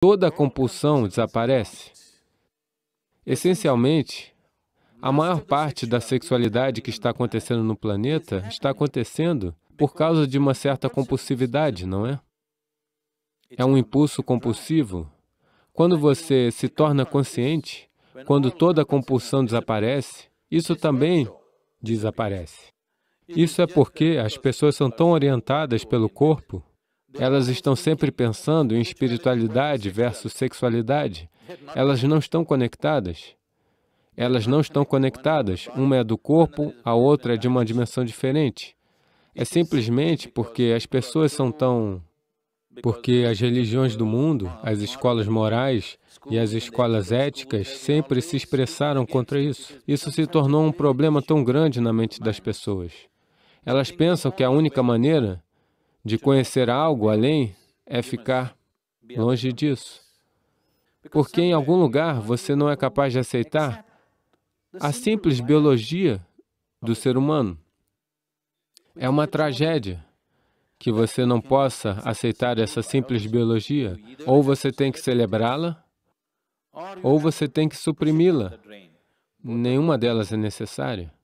toda a compulsão desaparece. Essencialmente, a maior parte da sexualidade que está acontecendo no planeta está acontecendo por causa de uma certa compulsividade, não é? É um impulso compulsivo. Quando você se torna consciente, quando toda a compulsão desaparece, isso também desaparece. Isso é porque as pessoas são tão orientadas pelo corpo elas estão sempre pensando em espiritualidade versus sexualidade. Elas não estão conectadas. Elas não estão conectadas. Uma é do corpo, a outra é de uma dimensão diferente. É simplesmente porque as pessoas são tão porque as religiões do mundo, as escolas morais e as escolas éticas sempre se expressaram contra isso. Isso se tornou um problema tão grande na mente das pessoas. Elas pensam que a única maneira de conhecer algo além é ficar longe disso. Porque em algum lugar você não é capaz de aceitar a simples biologia do ser humano. É uma tragédia que você não possa aceitar essa simples biologia. Ou você tem que celebrá-la, ou você tem que suprimi-la. Nenhuma delas é necessária.